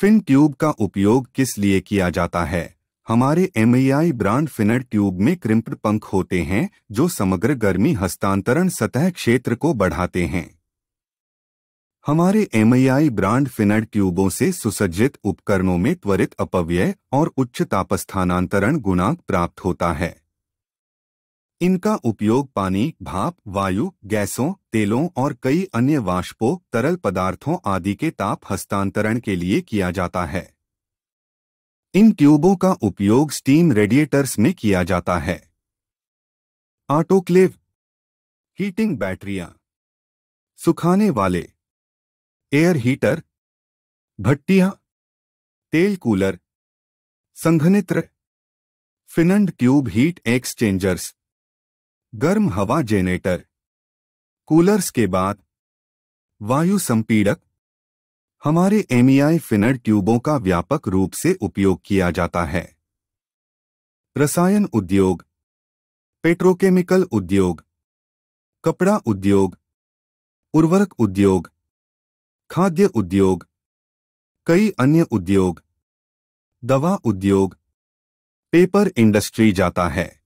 fin tube का उपयोग किस लिए किया जाता है हमारे एम ब्रांड फिनर ट्यूब में क्रिम्प्ड पंख होते हैं जो समग्र गर्मी हस्तांतरण सतह क्षेत्र को बढ़ाते हैं हमारे एम ब्रांड फिनर ट्यूबों से सुसज्जित उपकरणों में त्वरित अपव्यय और उच्च तापस्थानांतरण गुणांक प्राप्त होता है इनका उपयोग पानी भाप वायु गैसों तेलों और कई अन्य वाष्पों तरल पदार्थों आदि के ताप हस्तांतरण के लिए किया जाता है इन ट्यूबों का उपयोग स्टीम रेडिएटर्स में किया जाता है ऑटोक्लेव हीटिंग बैटरियां सुखाने वाले एयर हीटर भट्टियां तेल कूलर संघनित्र फिनंड ट्यूब हीट एक्सचेंजर्स गर्म हवा जेनेटर कूलर्स के बाद वायु संपीड़क हमारे एमईआई e फिनर ट्यूबों का व्यापक रूप से उपयोग किया जाता है रसायन उद्योग पेट्रोकेमिकल उद्योग कपड़ा उद्योग उर्वरक उद्योग खाद्य उद्योग कई अन्य उद्योग दवा उद्योग पेपर इंडस्ट्री जाता है